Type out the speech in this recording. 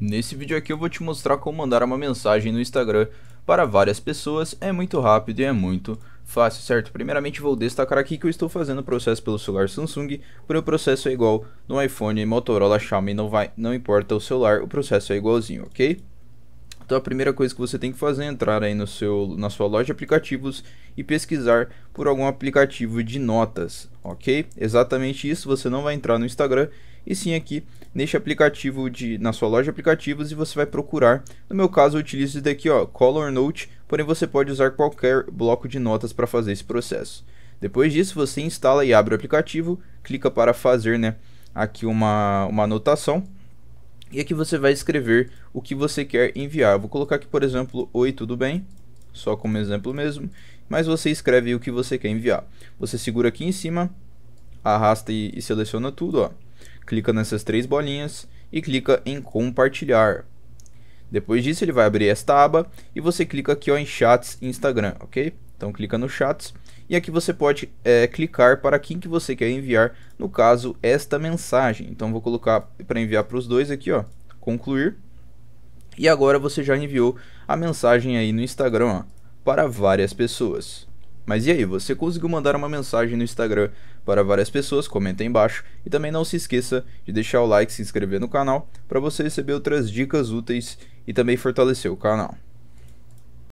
Nesse vídeo aqui eu vou te mostrar como mandar uma mensagem no Instagram para várias pessoas, é muito rápido e é muito fácil, certo? Primeiramente vou destacar aqui que eu estou fazendo o processo pelo celular Samsung, porque o processo é igual no iPhone, Motorola, Xiaomi, não, vai, não importa o celular, o processo é igualzinho, ok? Então a primeira coisa que você tem que fazer é entrar aí no seu, na sua loja de aplicativos e pesquisar por algum aplicativo de notas, ok? Exatamente isso, você não vai entrar no Instagram e sim aqui neste aplicativo de na sua loja de aplicativos e você vai procurar. No meu caso eu utilizo esse daqui, ó, Color Note, porém você pode usar qualquer bloco de notas para fazer esse processo. Depois disso você instala e abre o aplicativo, clica para fazer, né, aqui uma uma anotação e aqui você vai escrever o que você quer enviar. Vou colocar aqui, por exemplo, Oi, tudo bem? Só como exemplo mesmo. Mas você escreve o que você quer enviar. Você segura aqui em cima, arrasta e, e seleciona tudo. Ó. Clica nessas três bolinhas e clica em compartilhar. Depois disso, ele vai abrir esta aba e você clica aqui ó, em chats Instagram, ok? Então clica no chats e aqui você pode é, clicar para quem que você quer enviar no caso, esta mensagem. Então vou colocar para enviar para os dois aqui, ó, concluir. E agora você já enviou a mensagem aí no Instagram, ó, para várias pessoas. Mas e aí, você conseguiu mandar uma mensagem no Instagram para várias pessoas? Comenta aí embaixo e também não se esqueça de deixar o like, se inscrever no canal para você receber outras dicas úteis e também fortalecer o canal.